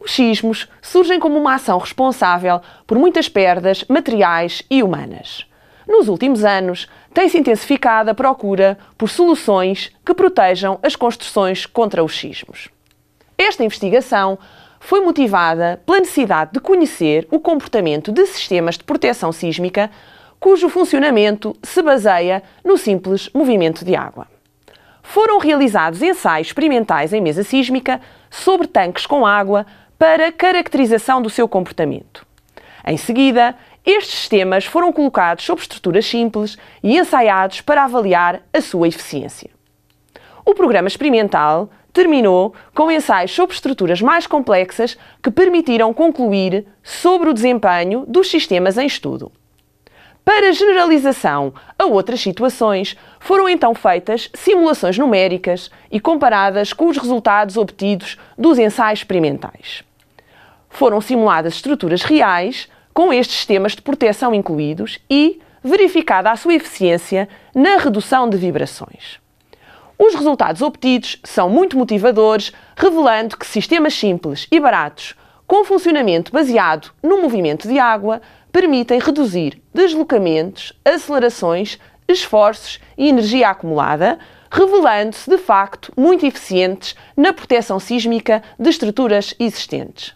Os sismos surgem como uma ação responsável por muitas perdas materiais e humanas. Nos últimos anos, tem-se intensificado a procura por soluções que protejam as construções contra os sismos. Esta investigação foi motivada pela necessidade de conhecer o comportamento de sistemas de proteção sísmica cujo funcionamento se baseia no simples movimento de água. Foram realizados ensaios experimentais em mesa sísmica sobre tanques com água para caracterização do seu comportamento. Em seguida, estes sistemas foram colocados sob estruturas simples e ensaiados para avaliar a sua eficiência. O programa experimental terminou com ensaios sobre estruturas mais complexas que permitiram concluir sobre o desempenho dos sistemas em estudo. Para generalização a outras situações, foram então feitas simulações numéricas e comparadas com os resultados obtidos dos ensaios experimentais. Foram simuladas estruturas reais, com estes sistemas de proteção incluídos e verificada a sua eficiência na redução de vibrações. Os resultados obtidos são muito motivadores, revelando que sistemas simples e baratos com funcionamento baseado no movimento de água, permitem reduzir deslocamentos, acelerações, esforços e energia acumulada, revelando-se de facto muito eficientes na proteção sísmica de estruturas existentes.